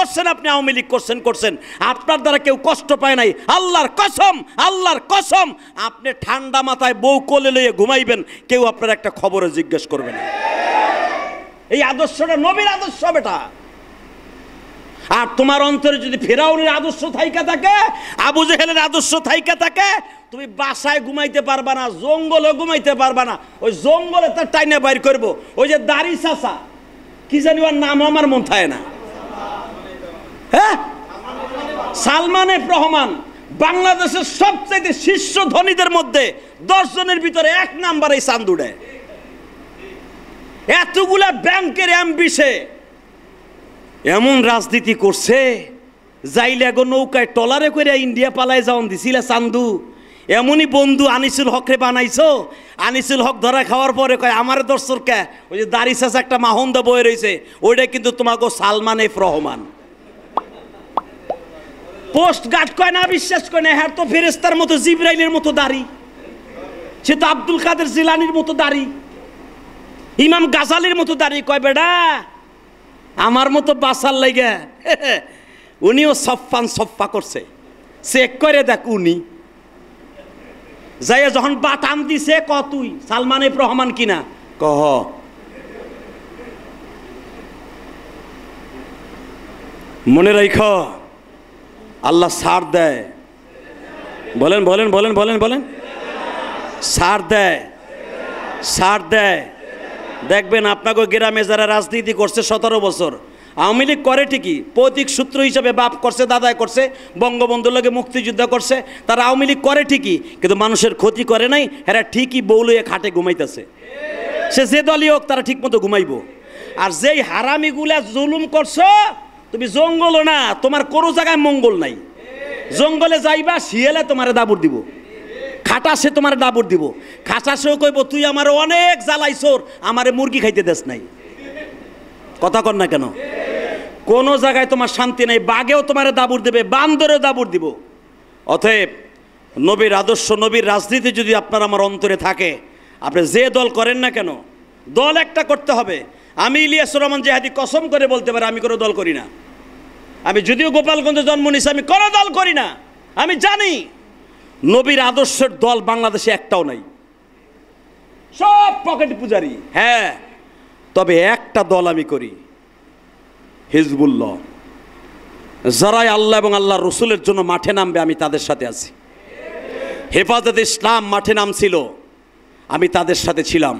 করছেন আপনি আওয়ামী লীগ করছেন করছেন আপনার দ্বারা কেউ কষ্ট পায় নাই আল্লাহর কসম আল্লাহর কসম আপনি ঠান্ডা মাথায় বউ কোলে লইয়ে ঘুমাইবেন কেউ আপনার একটা খবরে জিজ্ঞেস করবে না এই আদর্শটা নবীর আদর্শ বেটা আর তোমার অন্তরে যদি ফেরাউনের আদর্শ থাইকা থাকে আবু জেহেলের আদর্শ থাইকা থাকে তুমি বাসায় ঘুমাইতে পারবা না জঙ্গলে ঘুমাইতে পারবা না ওই জঙ্গলে তার টাইনে বাইর করব ওই যে দাড়ি চাষা কি জানি ওর নাম আমার মন থাকে না হ্যাঁ সালমান এফ রহমান বাংলাদেশের সবচেয়ে শীর্ষ ধনীদের মধ্যে দশ জনের ভিতরে এক নাম্বার এই চান্দুডে এতগুলা ব্যাংকের অ্যাম্বিসে এমন রাজনীতি করছে যাইলে গো নৌকায় টলারে করে ইন্ডিয়া পালায় যাওন দিছিলে চান্দু এমনই বন্ধু আনিসুল হকরে বানাইছো আনিসুল হক ধরা খাওয়ার পরে কয় আমার দর্শক কে ওই যে দাড়ি একটা মাহন্দ বয়ে রয়েছে ওইটা কিন্তু তোমাকে Salman F Rahman post guard কয় না বিশ্বাস করে না হ্যাঁ তো ফেরেস্তার মতো জিব্রাইলের মতো দাড়ি সে তো আব্দুল কাদের জিলানির মতো দাড়ি ইমাম গাজালের মতো দাড়ি কয় বেডা আমার মতো বাসার লাগে উনিও সফান সফা করছে চেক করে দেখ উনি যাইয়া যখন বাতাম দিছে ক তুই সালমান এফ রহমান কিনা কহ মনে রাখ আল্লাহ সার দেয় বলেন বলেন বলেন বলেন বলেন সার দেয় সার দেয় দেখবেন আপনাকে গ্রামে যারা রাজনীতি করছে সতেরো বছর আওয়ামী লীগ করে ঠিকই পৈতিক সূত্র হিসাবে বাপ করছে দাদায় করছে বঙ্গবন্ধুর লোকে মুক্তিযুদ্ধ করছে তারা আওয়ামী লীগ করে ঠিকই কিন্তু মানুষের ক্ষতি করে নাই এরা ঠিকই বৌলুয়ে খাটে ঘুমাইতেছে সে যে দলই হোক তারা ঠিক মতো ঘুমাইব আর যেই হারামিগুলা জুলুম করছো তুমি জঙ্গলও না তোমার কোনো জায়গায় মঙ্গল নাই জঙ্গলে যাইবা শিয়ালে তোমার দাবুর দিব খাটাসে তোমার দাবুর দিব খাটাসেও কইব তুই আমার অনেক জ্বালাইছোর আমারে মুরগি খাইতে দেশ নাই কথা কর না কেন কোন জায়গায় তোমার শান্তি নাই বাঘেও তোমারে দাবুর দেবে বান্দরেও দাবুর দিব অতএব নবীর আদর্শ নবীর রাজনীতি যদি আপনার আমার অন্তরে থাকে আপনি যে দল করেন না কেন দল একটা করতে হবে আমি ইলিয়াস রহমান জেহাদি কসম করে বলতে পারি আমি কোনো দল করি না আমি যদিও গোপালগঞ্জে জন্ম নিয়েছি আমি কোনো দল করি না আমি জানি নবীর আদর্শের দল বাংলাদেশে একটাও নাই সব পকেট পূজারি হ্যাঁ তবে একটা দল আমি করি হিজবুল্লাহ যারাই আল্লাহ এবং আল্লাহ রসুলের জন্য মাঠে নামবে আমি তাদের সাথে আছি হেফাজত ইসলাম মাঠে নামছিল আমি তাদের সাথে ছিলাম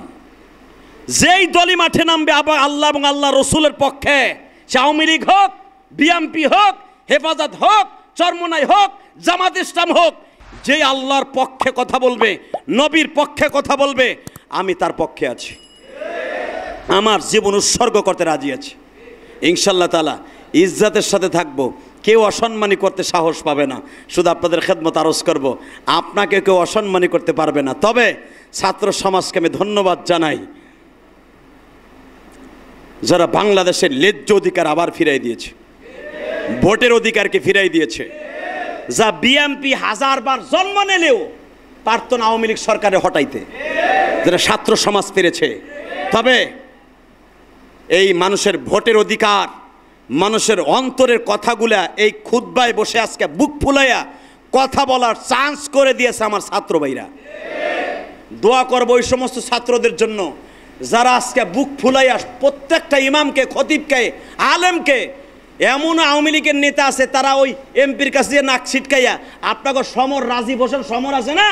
যেই দলই মাঠে নামবে আবার আল্লাহ এবং আল্লাহ রসুলের পক্ষে সে আওয়ামী লীগ হোক বিএমপি হোক হেফাজত হোক চরমনাই হোক জামাত ইসলাম হোক যে আল্লাহর পক্ষে কথা বলবে নবীর পক্ষে কথা বলবে আমি তার পক্ষে আছি আমার জীবন উৎসর্গ করতে রাজি আছি ইনশাল্লাহ তালা ইজ্জাতের সাথে থাকবো কেউ অসম্মানি করতে সাহস পাবে না শুধু আপনাদের খেদমত আরজ করব। আপনাকে কেউ অসম্মানি করতে পারবে না তবে ছাত্র সমাজকে আমি ধন্যবাদ জানাই যারা বাংলাদেশের লেজ্জ অধিকার আবার ফিরাই দিয়েছে ভোটের অধিকারকে ফিরাই দিয়েছে যা বিএমপি হাজারবার জন্ম নিলেও পারত না আওয়ামী লীগ সরকারে হটাইতে যেটা ছাত্র সমাজ পেরেছে তবে এই মানুষের ভোটের অধিকার মানুষের অন্তরের কথাগুলা এই খুদ্বায় বসে আজকে বুক ফুলাইয়া কথা বলার চান্স করে দিয়েছে আমার ছাত্র ভাইরা দোয়া করবো ওই সমস্ত ছাত্রদের জন্য যারা আজকে বুক ফুলাইয়া প্রত্যেকটা ইমামকে খতিবকে আলেমকে এমন আওয়ামী লীগের নেতা আছে তারা ওই এমপির কাছে যে নাক ছিটকাইয়া আপনাকে সমর রাজীব হোসেন সমর আছে না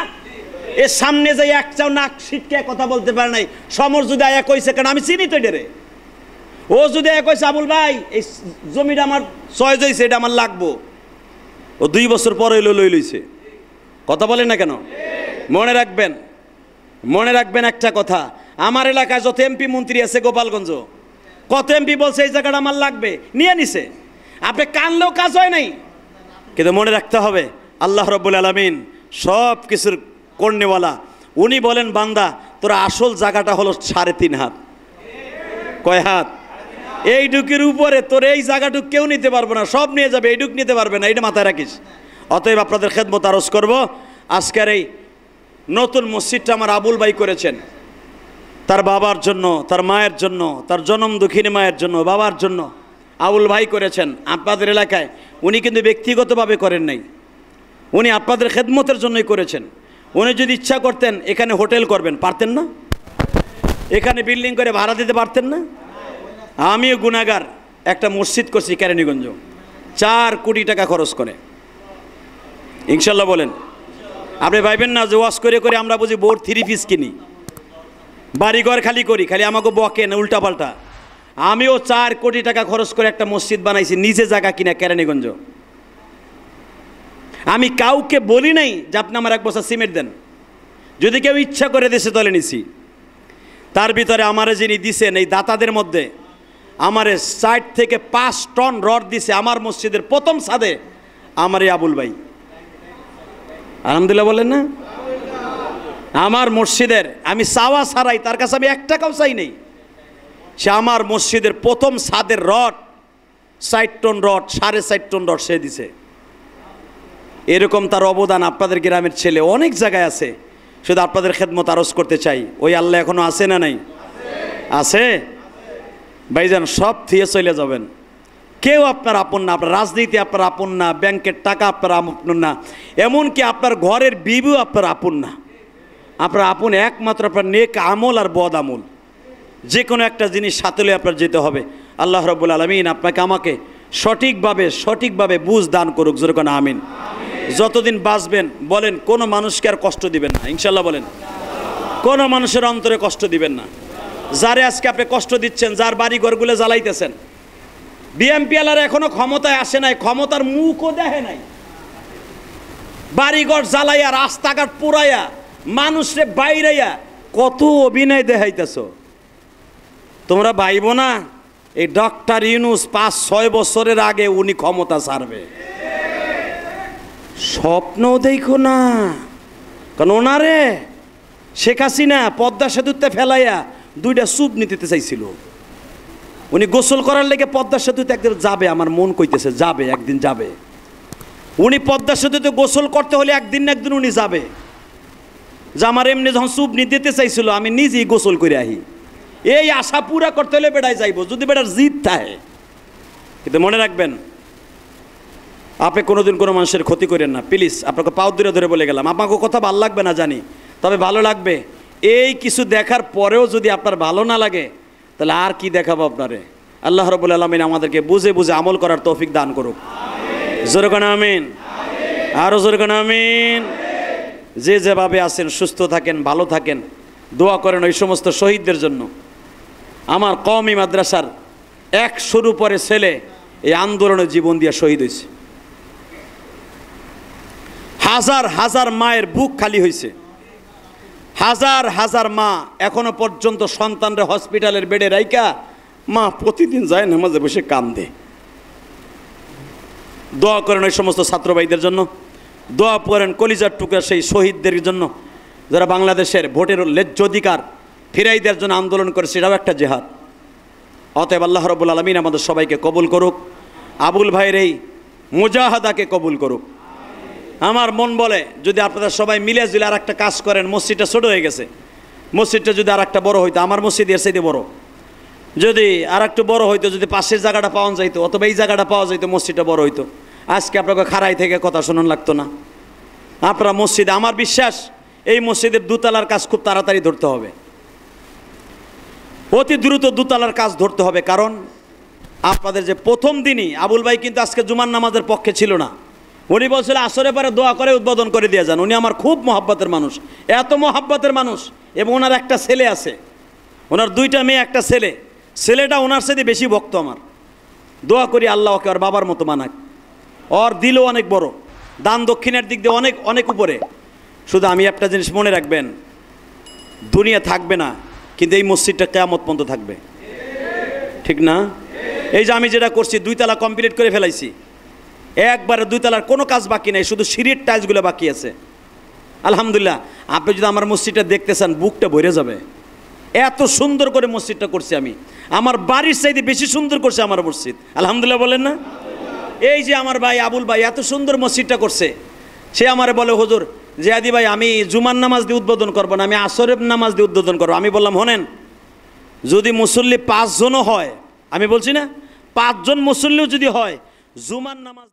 এর সামনে যে এক চাও নাক ছিটকে কথা বলতে পারে নাই সমর যদি আয়া কইছে কারণ আমি চিনি তো ডেরে ও যদি এক কইছে আবুল ভাই এই জমিটা আমার চয়েস হয়েছে এটা আমার লাগবো ও দুই বছর পরে এলো লই লইছে কথা বলেন না কেন মনে রাখবেন মনে রাখবেন একটা কথা আমার এলাকায় যত এমপি মন্ত্রী আছে গোপালগঞ্জ কত এমপি বলছে এই জায়গাটা আমার লাগবে নিয়ে নিছে আপনি কানলেও কাজ হয় নাই কিন্তু মনে রাখতে হবে আল্লাহ রব্বুল আলমিন সব কিছুর কর্ণেওয়ালা উনি বলেন বান্দা তোর আসল জায়গাটা হলো সাড়ে তিন হাত কয় হাত এই ডুকির উপরে তোর এই জায়গাটুক কেউ নিতে পারবে না সব নিয়ে যাবে এইটুক নিতে পারবে না এটা মাথায় রাখিস অতএব আপনাদের খেদমত আরজ করবো আজকের এই নতুন মসজিদটা আমার আবুল ভাই করেছেন তার বাবার জন্য তার মায়ের জন্য তার জনম দক্ষিণী মায়ের জন্য বাবার জন্য আউল ভাই করেছেন আপনাদের এলাকায় উনি কিন্তু ব্যক্তিগতভাবে করেন নাই উনি আপনাদের খেদমতের জন্যই করেছেন উনি যদি ইচ্ছা করতেন এখানে হোটেল করবেন পারতেন না এখানে বিল্ডিং করে ভাড়া দিতে পারতেন না আমিও গুণাগার একটা মসজিদ করছি কেরানীগঞ্জ চার কোটি টাকা খরচ করে ইনশাল্লাহ বলেন আপনি ভাইবেন না যে ওয়াশ করে করে আমরা বুঝি বোর থ্রি পিস কিনি বাড়িঘর খালি করি খালি আমাকে বকেন উল্টাপাল্টা আমিও চার কোটি টাকা খরচ করে একটা মসজিদ বানাইছি নিজে জায়গা কিনা কেরানীগঞ্জ আমি কাউকে বলি নাই যে আপনি আমার এক বছর সিমেন্ট দেন যদি কেউ ইচ্ছা করে দেশে তলে নিছি তার ভিতরে আমারে যিনি দিছেন এই দাতাদের মধ্যে আমারে ষাট থেকে পাঁচ টন রড দিছে আমার মসজিদের প্রথম সাদে আমার এই আবুল ভাই আলহামদুলিল্লাহ বলেন না আমার মসজিদের আমি চাওয়া ছাড়াই তার কাছে আমি এক টাকাও চাই নেই সে আমার মসজিদের প্রথম সাদের রড সাইট টন রড সাড়ে চার টন রড সে দিছে এরকম তার অবদান আপনাদের গ্রামের ছেলে অনেক জায়গায় আছে শুধু আপনাদের খেদমত আরজ করতে চাই ওই আল্লাহ এখনও আছে না নাই আছে ভাইজান সব থিয়ে চলে যাবেন কেউ আপনার আপন না আপনার রাজনীতি আপনার আপন না ব্যাংকের টাকা আপনার আপন না এমনকি আপনার ঘরের বিবিও আপনার আপন না আপনার আপন একমাত্র আপনার নেক আমল আর বদ আমল যে কোনো একটা জিনিস সাতলে আপনার যেতে হবে আল্লাহ রব্বুল আলমিন আপনাকে আমাকে সঠিকভাবে সঠিকভাবে বুঝ দান করুক যেরকম আমিন যতদিন বাঁচবেন বলেন কোনো মানুষকে আর কষ্ট দিবেন না ইনশাল্লাহ বলেন কোনো মানুষের অন্তরে কষ্ট দিবেন না যারে আজকে আপনি কষ্ট দিচ্ছেন যার বাড়ি ঘরগুলো জ্বালাইতেছেন বিএমপিএলার এখনো ক্ষমতায় আসে নাই ক্ষমতার মুখও দেখে নাই বাড়িঘর জ্বালাইয়া রাস্তাঘাট পুরাইয়া মানুষে বাইরাইয়া কত অভিনয় দেখাইতেছ তোমরা ভাইব না এই ডক্টর ইউনুস পাঁচ ছয় বছরের আগে উনি ক্ষমতা ছাড়বে স্বপ্ন দেখো না কারণ ওনারে শেখ হাসিনা পদ্মা সেতুতে ফেলাইয়া দুইটা সুপ নিতে চাইছিল উনি গোসল করার লেগে পদ্মা সেতুতে একদিন যাবে আমার মন কইতেছে যাবে একদিন যাবে উনি পদ্মা সেতুতে গোসল করতে হলে একদিন না একদিন উনি যাবে যে আমার এমনি যখন চুপ নি দিতে চাইছিল আমি নিজেই গোসল করে আহি এই আশা পুরা করতে হলে বেড়ায় যাইব যদি বেড়ার জিদ থাকে কিন্তু মনে রাখবেন আপনি কোনোদিন কোনো মানুষের ক্ষতি করেন না প্লিজ আপনাকে পাও দূরে ধরে বলে গেলাম আপনাকে কথা ভালো লাগবে না জানি তবে ভালো লাগবে এই কিছু দেখার পরেও যদি আপনার ভালো না লাগে তাহলে আর কি দেখাবো আপনারে আল্লাহ রবুল আলমিন আমাদেরকে বুঝে বুঝে আমল করার তৌফিক দান করুক জোরকান আমিন আরও জোরকান আমিন যে যেভাবে আছেন সুস্থ থাকেন ভালো থাকেন দোয়া করেন ওই সমস্ত শহীদদের জন্য আমার কমই মাদ্রাসার এক শুরু পরে ছেলে এই আন্দোলনে জীবন দিয়ে শহীদ হয়েছে হাজার হাজার মায়ের বুক খালি হয়েছে হাজার হাজার মা এখনো পর্যন্ত সন্তানরা হসপিটালের বেডে রাইকা মা প্রতিদিন যায় নামাজে বসে কান্দে দোয়া করেন ওই সমস্ত ছাত্রবাহীদের জন্য দোয়া পড়েন কলিজার টুকরা সেই শহীদদের জন্য যারা বাংলাদেশের ভোটের লেজ্জ অধিকার ফিরাই দেওয়ার জন্য আন্দোলন করে সেটাও একটা জেহাদ অতএব আল্লাহ রবুল আলমিন আমাদের সবাইকে কবুল করুক আবুল ভাইয়ের এই মুজাহাদাকে কবুল করুক আমার মন বলে যদি আপনারা সবাই মিলে জুলে আর একটা কাজ করেন মসজিদটা ছোটো হয়ে গেছে মসজিদটা যদি আর একটা বড়ো হইতো আমার মসজিদ এর সাইতে বড়ো যদি আর একটু বড়ো হইতো যদি পাশের জায়গাটা পাওয়া যাইতো অথবা এই জায়গাটা পাওয়া যাইতো মসজিদটা বড়ো হইতো আজকে আপনাকে খাড়াই থেকে কথা শোনান লাগতো না আপনারা মসজিদে আমার বিশ্বাস এই মসজিদের দুতলার কাজ খুব তাড়াতাড়ি ধরতে হবে অতি দ্রুত দুতলার কাজ ধরতে হবে কারণ আপনাদের যে প্রথম দিনই আবুল ভাই কিন্তু আজকে জুমান নামাজের পক্ষে ছিল না উনি বলছিল আসরে পরে দোয়া করে উদ্বোধন করে দিয়ে যান উনি আমার খুব মহাব্বতের মানুষ এত মহাব্বতের মানুষ এবং ওনার একটা ছেলে আছে ওনার দুইটা মেয়ে একটা ছেলে ছেলেটা ওনার সাথে বেশি ভক্ত আমার দোয়া করি আল্লাহ ওকে আর বাবার মতো মানাক ওর দিলও অনেক বড় দান দক্ষিণের দিক দিয়ে অনেক অনেক উপরে শুধু আমি একটা জিনিস মনে রাখবেন দুনিয়া থাকবে না কিন্তু এই মসজিদটা কেয়ামত পর্যন্ত থাকবে ঠিক না এই যে আমি যেটা করছি দুইতলা কমপ্লিট করে ফেলাইছি একবারে দুইতলার কোনো কাজ বাকি নেই শুধু সিঁড়ির টাইলসগুলো বাকি আছে আলহামদুলিল্লাহ আপনি যদি আমার মসজিদটা দেখতে চান বুকটা ভরে যাবে এত সুন্দর করে মসজিদটা করছি আমি আমার বাড়ির চাইতে বেশি সুন্দর করছে আমার মসজিদ আলহামদুলিল্লাহ বলেন না এই যে আমার ভাই আবুল ভাই এত সুন্দর মসজিদটা করছে সে আমারে বলে হজুর জিয়াদি ভাই আমি জুমার নামাজ দিয়ে উদ্বোধন করবো না আমি আসরের নামাজ দিয়ে উদ্বোধন করবো আমি বললাম হনেন যদি মুসল্লি পাঁচজনও হয় আমি বলছি না পাঁচজন মুসল্লিও যদি হয় জুমার নামাজ